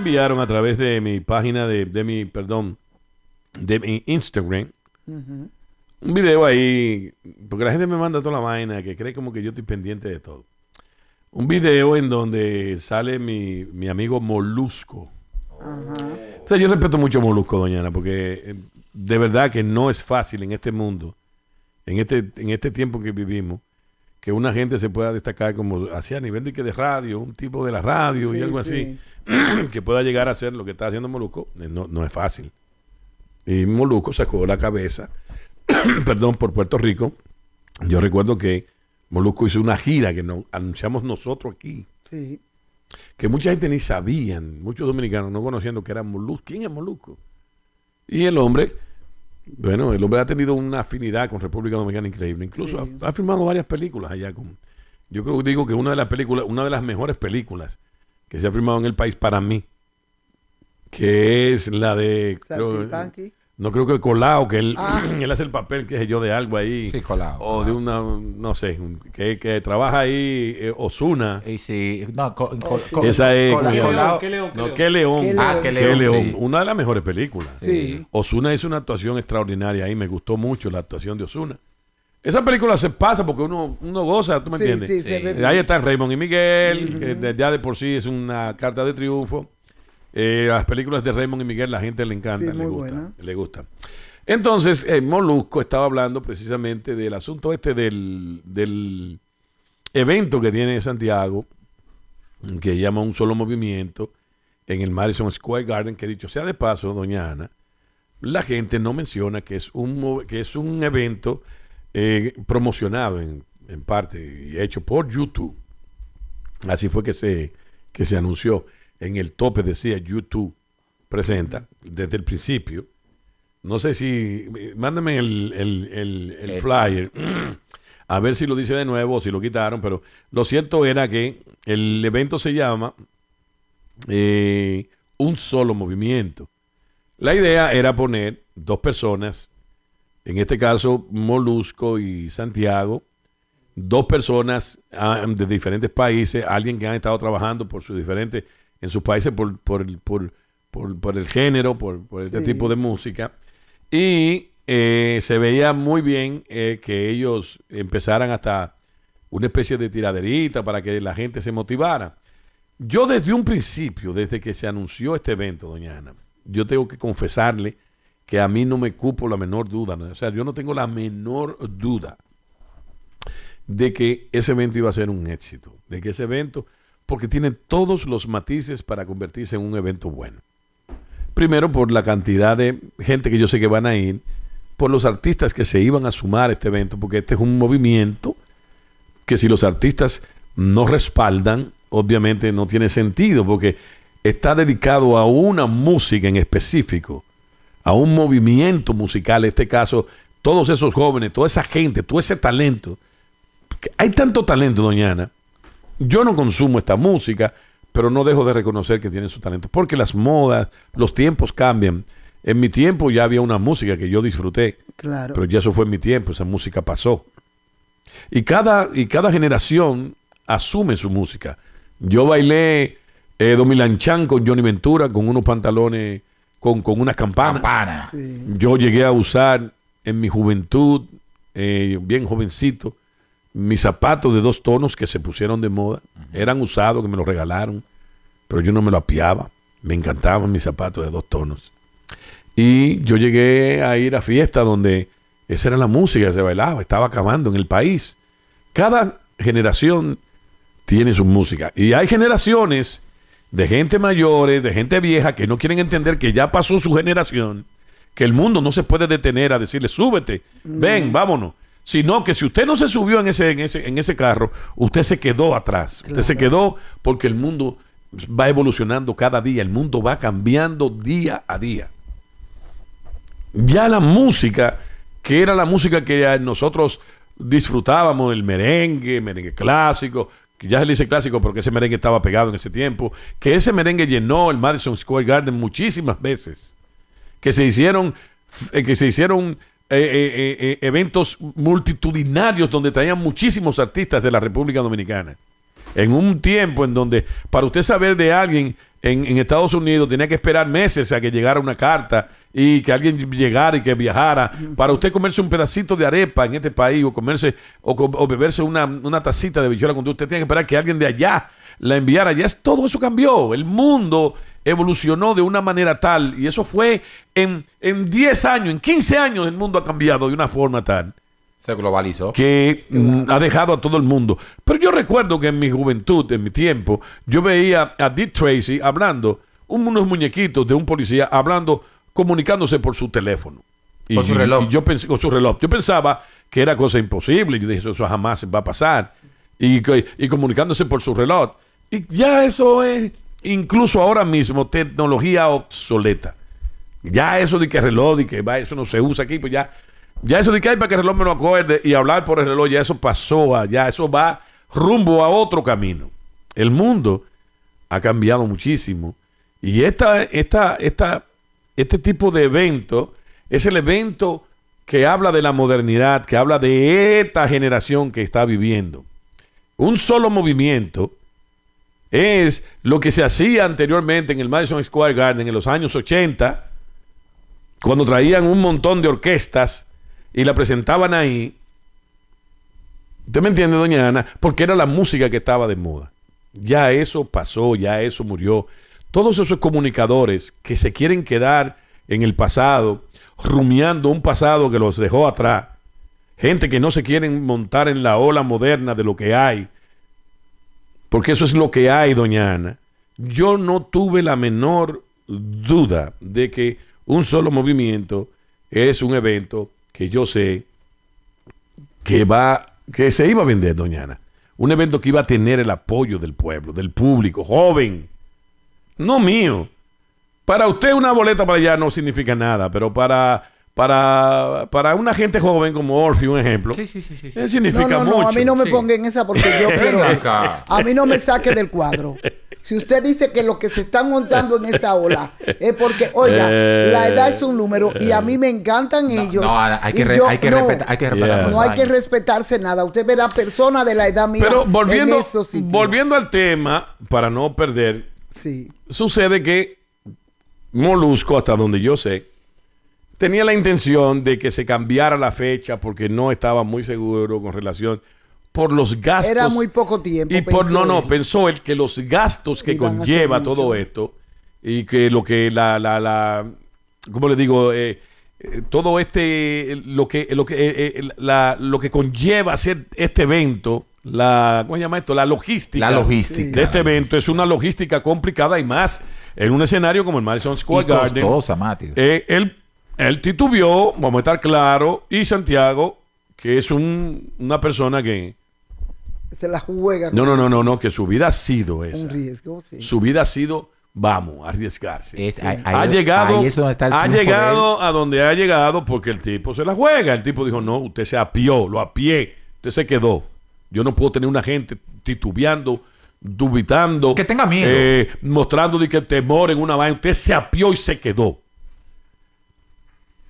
enviaron a través de mi página de, de mi, perdón, de mi Instagram. Un video ahí, porque la gente me manda toda la vaina, que cree como que yo estoy pendiente de todo. Un video en donde sale mi, mi amigo Molusco. O sea, yo respeto mucho Molusco, Doñana, porque eh, de verdad que no es fácil en este mundo, en este, en este tiempo que vivimos, que una gente se pueda destacar como así a nivel de que de radio, un tipo de la radio y algo así. que pueda llegar a hacer lo que está haciendo Moluco eh, no, es fácil. Y Moluco sacó la cabeza, perdón, por Puerto Rico. Yo recuerdo que Moluco hizo una gira que nos anunciamos nosotros aquí. Sí. Que mucha gente ni sabían, muchos dominicanos no conociendo que era Moluco. ¿Quién es Moluco? Y el hombre, bueno, el hombre ha tenido una afinidad con República Dominicana increíble. Incluso ha, ha, filmado varias películas allá con. Yo creo que digo que una de las películas, una de las mejores películas que se ha firmado en el país para mí, que es la de... no creo que Colao, que él, ah. él hace el papel, que es yo, de algo ahí. Sí, O de una, no sé, que, trabaja ahí eh, Osuna. Y sí. no, oh, esa es... León? No, ¿Qué León? Ah, ¿Qué León? Una de las mejores películas. Sí. Osuna hizo una actuación extraordinaria ahí, me gustó mucho la actuación de Osuna. Esa película se pasa porque uno, goza, ¿tú me entiendes? Eh, ahí están Raymond y Miguel, ya de por sí es una carta de triunfo. Eh, las películas de Raymond y Miguel la gente le encanta, le, gusta, le gusta. Entonces, eh, Molusco estaba hablando precisamente del asunto este del, del evento que tiene Santiago, que llama Un Solo Movimiento, en el Madison Square Garden, que dicho sea de paso, doña Ana, la gente no menciona que es un, que es un evento promocionado en, parte y hecho por YouTube. Así fue que se, que se anunció en el tope, decía YouTube presenta desde el principio. No sé si, mándame el, eh. flyer, a ver si lo dice de nuevo o si lo quitaron, pero lo cierto era que el evento se llama eh, Un solo movimiento. La idea era poner dos personas en este caso Molusco y Santiago, dos personas ah, de diferentes países, alguien que han estado trabajando por sus diferentes, en sus países por, el género, por, este tipo de música. Y eh, se veía muy bien eh, que ellos empezaran hasta una especie de tiraderita para que la gente se motivara. Yo desde un principio, desde que se anunció este evento, doña Ana, yo tengo que confesarle que a mí no me cupo la menor duda, o sea, yo no tengo la menor duda de que ese evento iba a ser un éxito, de que ese evento, porque tiene todos los matices para convertirse en un evento bueno. Primero por la cantidad de gente que yo sé que van a ir, por los artistas que se iban a sumar a este evento, porque este es un movimiento que si los artistas no respaldan, obviamente no tiene sentido, porque está dedicado a una música en específico a un movimiento musical, en este caso, todos esos jóvenes, toda esa gente, todo ese talento. Hay tanto talento, doña Ana. Yo no consumo esta música, pero no dejo de reconocer que tiene su talento, porque las modas, los tiempos cambian. En mi tiempo ya había una música que yo disfruté, claro. pero ya eso fue en mi tiempo, esa música pasó. Y cada, y cada generación asume su música. Yo bailé eh, Domilanchan con Johnny Ventura, con unos pantalones con, con unas campanas. Campana. Yo llegué a usar en mi juventud, eh, bien jovencito, mis zapatos de dos tonos que se pusieron de moda. Eran usados, que me los regalaron, pero yo no me lo apiaba. Me encantaban mis zapatos de dos tonos. Y yo llegué a ir a fiestas donde esa era la música se bailaba, estaba acabando en el país. Cada generación tiene su música. Y hay generaciones de gente mayores, de gente vieja que no quieren entender que ya pasó su generación, que el mundo no se puede detener a decirle, súbete, ven, mm. vámonos. Sino que si usted no se subió en ese, ese, en ese carro, usted se quedó atrás. Usted se quedó porque el mundo va evolucionando cada día, el mundo va cambiando día a día. Ya la música, que era la música que nosotros disfrutábamos, el merengue, merengue clásico, ya se le dice clásico porque ese merengue estaba pegado en ese tiempo, que ese merengue llenó el Madison Square Garden muchísimas veces, que se hicieron, eh, que se hicieron eh, eh, eventos multitudinarios donde traían muchísimos artistas de la República Dominicana. En un tiempo en donde para usted saber de alguien en, Estados Unidos tenía que esperar meses a que llegara una carta y que alguien llegara y que viajara. Para usted comerse un pedacito de arepa en este país o comerse o, beberse una, tacita de bichuela con usted tiene que esperar que alguien de allá la enviara. Ya todo eso cambió. El mundo evolucionó de una manera tal y eso fue en, en 10 años, en 15 años el mundo ha cambiado de una forma tal se globalizó. Que mm, ha dejado a todo el mundo. Pero yo recuerdo que en mi juventud, en mi tiempo, yo veía a Dick Tracy hablando, unos muñequitos de un policía hablando, comunicándose por su teléfono. Y, con su reloj. yo pensé, su reloj. Yo pensaba que era cosa imposible. Yo dije, eso jamás va a pasar. Y, y comunicándose por su reloj. Y ya eso es, incluso ahora mismo, tecnología obsoleta. Ya eso de que reloj, y que va, eso no se usa aquí, pues ya ya eso de que hay para que el reloj me lo acuerde y hablar por el reloj, ya eso pasó, allá eso va rumbo a otro camino. El mundo ha cambiado muchísimo y esta, esta, esta, este tipo de evento es el evento que habla de la modernidad, que habla de esta generación que está viviendo. Un solo movimiento es lo que se hacía anteriormente en el Madison Square Garden en los años 80, cuando traían un montón de orquestas y la presentaban ahí. ¿Usted me entiende, doña Ana? Porque era la música que estaba de moda. Ya eso pasó, ya eso murió. Todos esos comunicadores que se quieren quedar en el pasado, rumiando un pasado que los dejó atrás, gente que no se quieren montar en la ola moderna de lo que hay, porque eso es lo que hay, doña Ana. Yo no tuve la menor duda de que un solo movimiento es un evento que yo sé que va, que se iba a vender, Doñana. Un evento que iba a tener el apoyo del pueblo, del público, joven. No mío. Para usted una boleta para allá no significa nada, pero para para, una gente joven como Orfi, un ejemplo, sí, sí, eh, significa no, no, mucho. No, a mí no me ponga en esa porque yo quiero. A mí no me saque del cuadro. Si usted dice que lo que se están montando en esa ola es porque, oiga, la edad es un número y a mí me encantan ellos. No, hay que, no, hay que respetarse nada. Usted verá personas de la edad mía. Pero volviendo, volviendo al tema, para no perder, sí. sucede que Molusco, hasta donde yo sé, tenía la intención de que se cambiara la fecha porque no estaba muy seguro con relación por los gastos. Era muy poco tiempo. Y por no, no, pensó el que los gastos que conlleva todo esto y que lo que la, la, la ¿cómo le digo? Eh, eh, todo este, lo que, lo que, eh, la, lo que conlleva hacer este evento, la, ¿cómo se llama esto? La logística. La logística. De este evento es una logística complicada y más en un escenario como el Madison Square y Garden. Costosa, Mati. él, él titubió, vamos a estar claro, y Santiago, que es una persona que se la juega. No, no, no, no, no, que su vida ha sido esa. Un riesgo, sí. Su vida ha sido, vamos, arriesgarse. ha llegado, ha llegado a donde ha llegado porque el tipo se la juega. El tipo dijo, no, usted se apió, lo apié, usted se quedó. Yo no puedo tener una gente titubeando, dubitando. Que tenga miedo. Eh, mostrando de que temor en una vaina. Usted se apió y se quedó.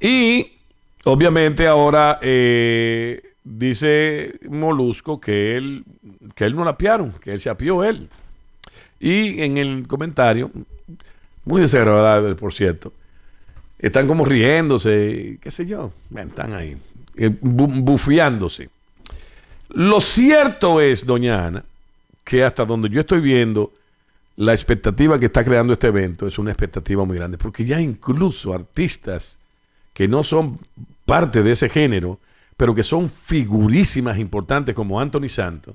Y obviamente ahora... Eh, dice Molusco que él, que él no la apiaron, que él se apió él. Y en el comentario, muy desagradable, por cierto, están como riéndose, qué sé yo, están ahí, eh, bufiándose. Lo cierto es, doña Ana, que hasta donde yo estoy viendo, la expectativa que está creando este evento es una expectativa muy grande, porque ya incluso artistas que no son parte de ese género, pero que son figurísimas importantes como Anthony Santos,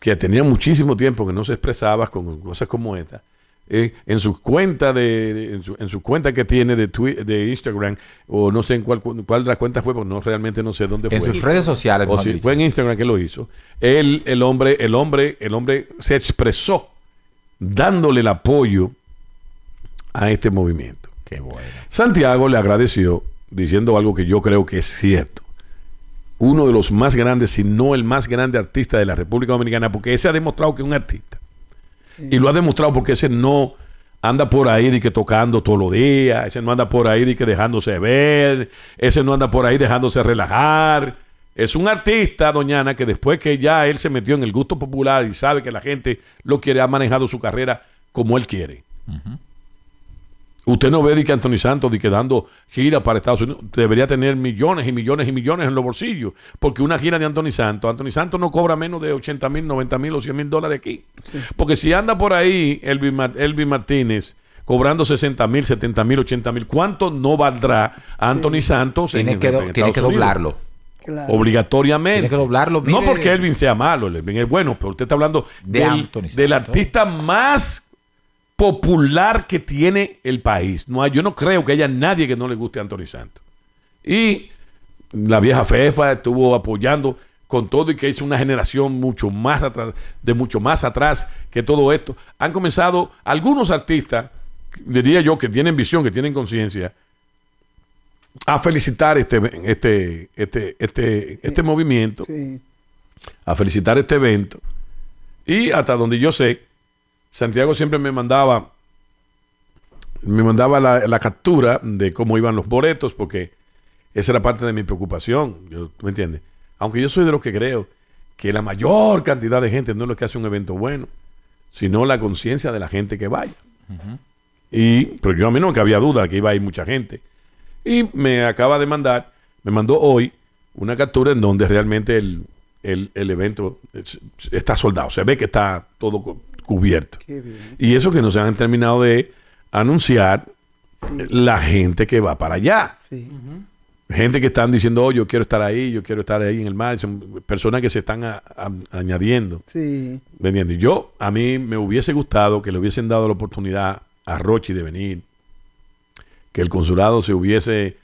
que tenía muchísimo tiempo que no se expresaba con cosas como esta. Eh, en su cuenta de en su, cuenta que tiene de, de Instagram o no sé en cuál, cuál de las cuentas fue porque no realmente no sé dónde fue en sus redes sociales o si fue en Instagram que lo hizo él el hombre el hombre el hombre se expresó dándole el apoyo a este movimiento Qué bueno. Santiago le agradeció diciendo algo que yo creo que es cierto uno de los más grandes, si no el más grande artista de la República Dominicana, porque ese ha demostrado que es un artista. Y lo ha demostrado porque ese no anda por ahí de que tocando todos los días, ese no anda por ahí de que dejándose ver, ese no anda por ahí dejándose relajar. Es un artista, Doñana, que después que ya él se metió en el gusto popular y sabe que la gente lo quiere, ha manejado su carrera como él quiere. Usted no ve de que Anthony Santos de que dando giras para Estados Unidos. Debería tener millones y millones y millones en los bolsillos. Porque una gira de Anthony Santos, Anthony Santos no cobra menos de 80 mil, 90 mil o 100 mil dólares aquí. Porque si anda por ahí Elvin, Martínez cobrando 60 mil, 70 mil, 80 mil, ¿cuánto no valdrá Anthony Santos tiene en, que, tiene que doblarlo. Obligatoriamente. Tiene que doblarlo. No porque Elvin sea malo, Elvin es bueno, pero usted está hablando del, del artista más popular que tiene el país. No yo no creo que haya nadie que no le guste a Anthony Santos. Y la vieja FEFA estuvo apoyando con todo y que es una generación mucho más atrás, de mucho más atrás que todo esto. Han comenzado algunos artistas, diría yo, que tienen visión, que tienen conciencia, a felicitar este, este, este, este, este movimiento, a felicitar este evento. Y hasta donde yo sé, Santiago siempre me mandaba, me mandaba la, captura de cómo iban los boletos, porque esa era parte de mi preocupación, yo, ¿tú ¿me entiendes? Aunque yo soy de los que creo que la mayor cantidad de gente no es lo que hace un evento bueno, sino la conciencia de la gente que vaya. Y, pero yo a mí no que había duda que iba a ir mucha gente. Y me acaba de mandar, me mandó hoy una captura en donde realmente el, el evento está soldado. Se ve que está todo cubierto. Y eso que no se han terminado de anunciar la gente que va para allá. Gente que están diciendo, oh, yo quiero estar ahí, yo quiero estar ahí en el mar. personas que se están añadiendo. Sí. Veniendo. Y yo, a mí me hubiese gustado que le hubiesen dado la oportunidad a Rochi de venir, que el consulado se hubiese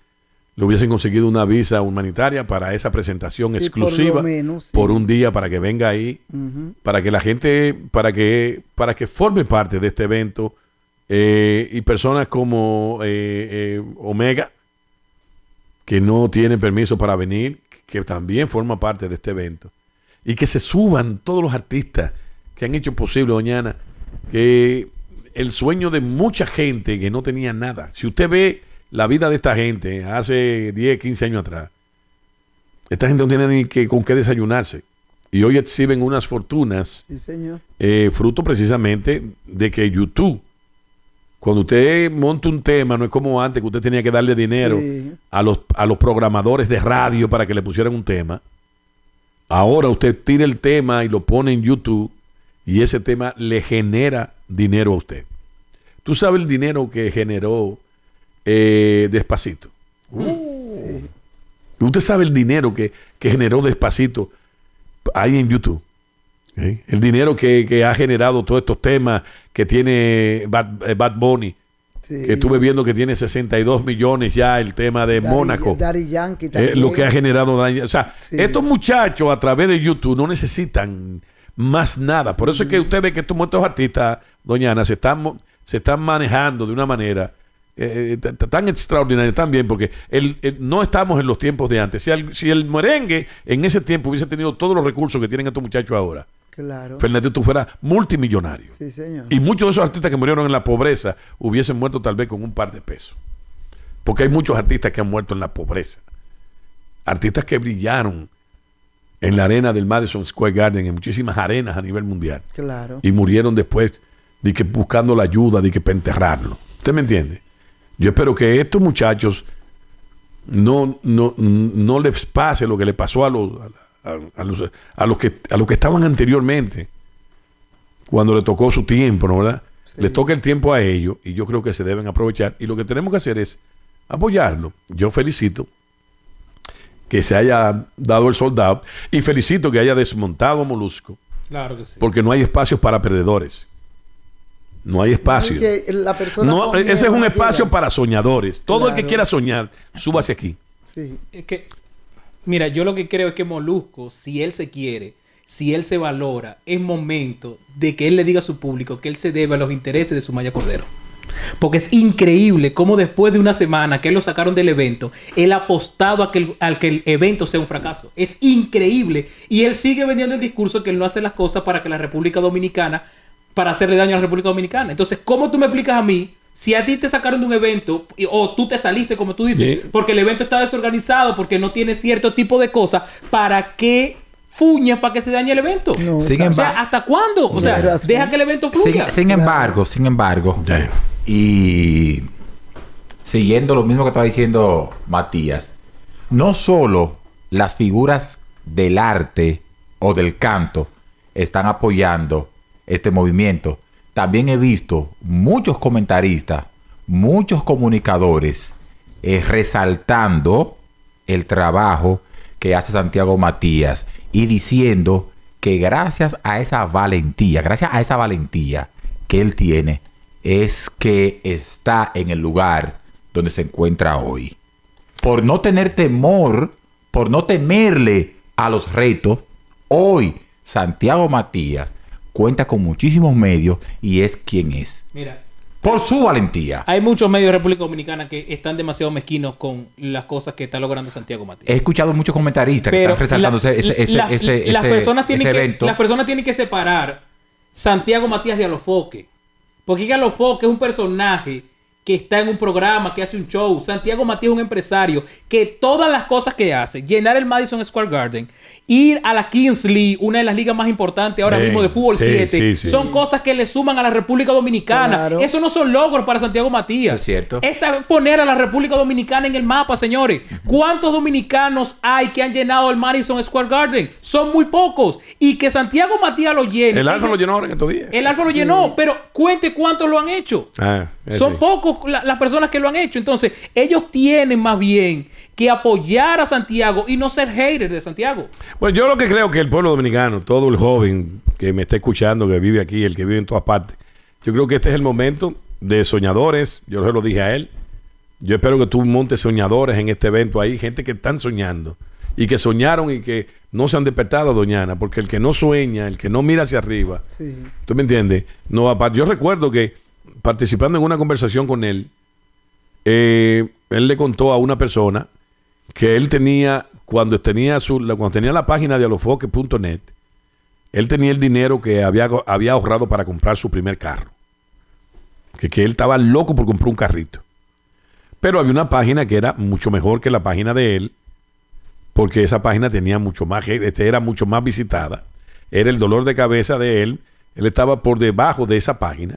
le hubiesen conseguido una visa humanitaria para esa presentación exclusiva por, un día para que venga ahí, para que la gente, para que, para que forme parte de este evento eh, y personas como eh, eh, Omega que no tienen permiso para venir, que también forma parte de este evento y que se suban todos los artistas que han hecho posible, Doñana, que el sueño de mucha gente que no tenía nada. Si usted ve la vida de esta gente hace 10, 15 años atrás. Esta gente no tiene ni que, con qué desayunarse. Y hoy exhiben unas fortunas, eh, fruto precisamente de que YouTube, cuando usted monta un tema, no es como antes que usted tenía que darle dinero a, los, a los programadores de radio para que le pusieran un tema. Ahora usted tira el tema y lo pone en YouTube y ese tema le genera dinero a usted. Tú sabes el dinero que generó eh, despacito. Mm. Uh. Usted sabe el dinero que, que generó Despacito ahí en YouTube. ¿eh? El dinero que, que, ha generado todos estos temas que tiene Bad, eh, Bunny. Que estuve viendo que tiene 62 millones ya el tema de Mónaco. lo que ha generado. O sea, estos muchachos a través de YouTube no necesitan más nada. Por eso es que mm. usted ve que estos muertos artistas, Ana se están, se están manejando de una manera eh, eh, tan extraordinario también, porque él eh, no estamos en los tiempos de antes. Si, si el merengue en ese tiempo hubiese tenido todos los recursos que tienen estos muchachos ahora, Fernando tú fueras multimillonario. Y muchos de esos artistas que murieron en la pobreza hubiesen muerto tal vez con un par de pesos. Porque hay muchos artistas que han muerto en la pobreza. Artistas que brillaron en la arena del Madison Square Garden, en muchísimas arenas a nivel mundial. Y murieron después de que buscando la ayuda, de que para enterrarlo. ¿Usted me entiende? Yo espero que estos muchachos no, no, no les pase lo que le pasó a los, a, los, a los, que, a los que estaban anteriormente, cuando le tocó su tiempo, ¿no verdad? Les toca el tiempo a ellos y yo creo que se deben aprovechar. Y lo que tenemos que hacer es apoyarlo. Yo felicito que se haya dado el soldado y felicito que haya desmontado Molusco. Claro Porque no hay espacios para perdedores. No hay espacio. no, ese es un espacio para soñadores. Todo el que quiera soñar, súbase aquí. Es que, mira, yo lo que creo es que Molusco, si él se quiere, si él se valora, es momento de que él le diga a su público que él se debe a los intereses de su Maya Cordero. Porque es increíble cómo después de una semana que lo sacaron del evento, él ha apostado a que al que el evento sea un fracaso. Es increíble. Y él sigue vendiendo el discurso que él no hace las cosas para que la República Dominicana para hacerle daño a la República Dominicana. Entonces, ¿cómo tú me explicas a mí si a ti te sacaron de un evento o tú te saliste, como tú dices, porque el evento está desorganizado, porque no tiene cierto tipo de cosas, ¿para qué fuñas para que se dañe el evento? o sea, ¿hasta cuándo? O sea, deja que el evento fluya. Sin, embargo, sin embargo, y siguiendo lo mismo que estaba diciendo Matías, no solo las figuras del arte o del canto están apoyando este movimiento. También he visto muchos comentaristas, muchos comunicadores eh, resaltando el trabajo que hace Santiago Matías y diciendo que gracias a esa valentía, gracias a esa valentía que él tiene, es que está en el lugar donde se encuentra hoy. Por no tener temor, por no temerle a los retos, hoy Santiago Matías cuenta con muchísimos medios y es quien es. Mira. Por su valentía. Hay muchos medios de República Dominicana que están demasiado mezquinos con las cosas que está logrando Santiago Matías. He escuchado muchos comentaristas que están resaltando ese, las personas evento. las personas tienen que separar Santiago Matías de Alofoque. Porque Alofoque es un personaje que está en un programa, que hace un show. Santiago Matías es un empresario que todas las cosas que hace, llenar el Madison Square Garden, ir a la Kingsley una de las ligas más importantes ahora mismo de fútbol 7, son cosas que le suman a la República Dominicana. Eso no son logros para Santiago Matías. Es cierto. Esta poner a la República Dominicana en el mapa, señores. ¿Cuántos dominicanos hay que han llenado el Madison Square Garden? Son muy pocos. Y que Santiago Matías lo llene. El Alfa lo llenó ahora en estos El Alfa lo llenó, pero cuente cuántos lo han hecho. Ah. Son pocos las personas que lo han hecho. Entonces, ellos tienen más bien que apoyar a Santiago y no ser haters de Santiago. Bueno, yo lo que creo que el pueblo dominicano, todo el joven que me está escuchando, que vive aquí, el que vive en todas partes, yo creo que este es el momento de soñadores. Yo lo dije a él. Yo espero que tú montes soñadores en este evento. Hay gente que están soñando y que soñaron y que no se han despertado, Doñana, porque el que no sueña, el que no mira hacia arriba, ¿tú me entiendes? No, yo recuerdo que participando en una conversación con él, eh, él le contó a una persona que él tenía, cuando tenía, su, cuando tenía la página de alofoque.net, él tenía el dinero que había, había ahorrado para comprar su primer carro. Que, que él estaba loco por comprar un carrito. Pero había una página que era mucho mejor que la página de él, porque esa página tenía mucho más, este, era mucho más visitada. Era el dolor de cabeza de él. Él estaba por debajo de esa página.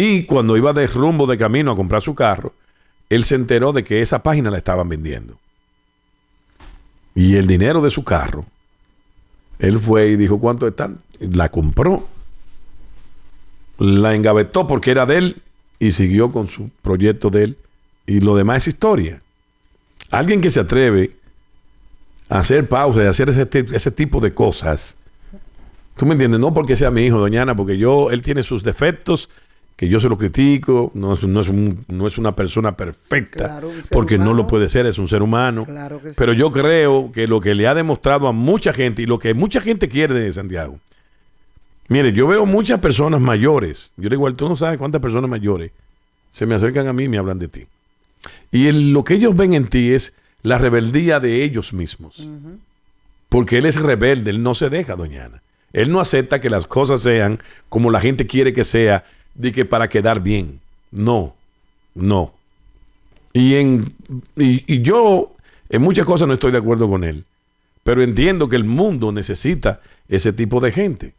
Y cuando iba de rumbo de camino a comprar su carro, él se enteró de que esa página la estaban vendiendo. Y el dinero de su carro, él fue y dijo, ¿cuánto están? La compró, la engavetó porque era de él y siguió con su proyecto de él. Y lo demás es historia. Alguien que se atreve a hacer pausa y hacer ese, ese tipo de cosas, ¿tú me entiendes? No porque sea mi hijo, doñana, porque yo, él tiene sus defectos que yo se lo critico, no es, una persona perfecta, porque no lo puede ser, es un ser humano. Pero yo creo que lo que le ha demostrado a mucha gente y lo que mucha gente quiere de Santiago, mire, yo veo muchas personas mayores, yo le digo, tú no sabes cuántas personas mayores se me acercan a mí y me hablan de ti. Y lo que ellos ven en ti es la rebeldía de ellos mismos, porque él es rebelde, él no se deja, doñana. Él no acepta que las cosas sean como la gente quiere que sea de que para quedar bien. No, no. Y, en, y, yo en muchas cosas no estoy de acuerdo con él, pero entiendo que el mundo necesita ese tipo de gente,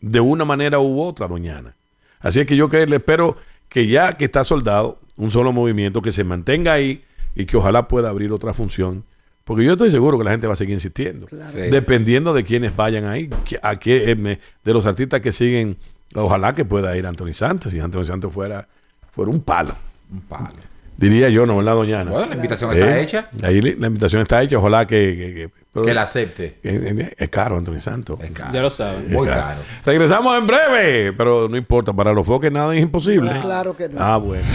de una manera u otra, doñana. Así es que yo que le espero que ya que está soldado, un solo movimiento, que se mantenga ahí y que ojalá pueda abrir otra función. Porque yo estoy seguro que la gente va a seguir insistiendo. Dependiendo de quienes vayan ahí, a qué, eh, de los artistas que siguen Ojalá que pueda ir Anthony Santos, si Anthony Santos fuera, fuera un palo. Un palo. Diría yo, no, la doñana. Bueno, la invitación está hecha. Ahí la invitación está hecha, ojalá que... Que, que, que la acepte. Es, caro, Anthony Santos. Es caro. Ya lo sabes. Muy caro. Regresamos en breve, pero no importa, para los foques nada es imposible. Ah, claro que no. Ah, bueno.